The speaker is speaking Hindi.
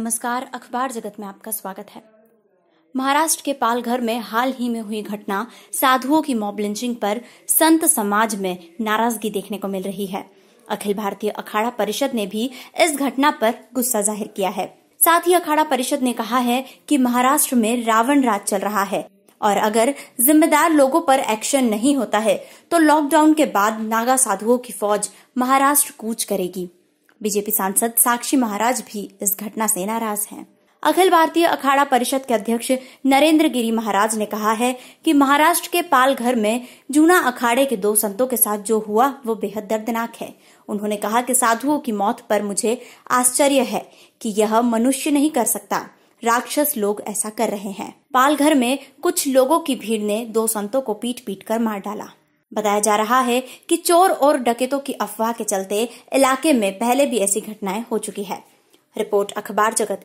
नमस्कार अखबार जगत में आपका स्वागत है महाराष्ट्र के पालघर में हाल ही में हुई घटना साधुओं की मॉब लिंचिंग पर संत समाज में नाराजगी देखने को मिल रही है अखिल भारतीय अखाड़ा परिषद ने भी इस घटना पर गुस्सा जाहिर किया है साथ ही अखाड़ा परिषद ने कहा है कि महाराष्ट्र में रावण राज चल रहा है और अगर जिम्मेदार लोगों पर एक्शन नहीं होता है तो लॉकडाउन के बाद नागा साधुओं की फौज महाराष्ट्र कूच करेगी बीजेपी सांसद साक्षी महाराज भी इस घटना से नाराज हैं। अखिल भारतीय अखाड़ा परिषद के अध्यक्ष नरेंद्र गिरी महाराज ने कहा है कि महाराष्ट्र के पालघर में जूना अखाड़े के दो संतों के साथ जो हुआ वो बेहद दर्दनाक है उन्होंने कहा कि साधुओं की मौत पर मुझे आश्चर्य है कि यह मनुष्य नहीं कर सकता राक्षस लोग ऐसा कर रहे हैं पालघर में कुछ लोगों की भीड़ ने दो संतों को पीट पीट कर मार डाला बताया जा रहा है कि चोर और डकैतों की अफवाह के चलते इलाके में पहले भी ऐसी घटनाएं हो चुकी है रिपोर्ट अखबार जगत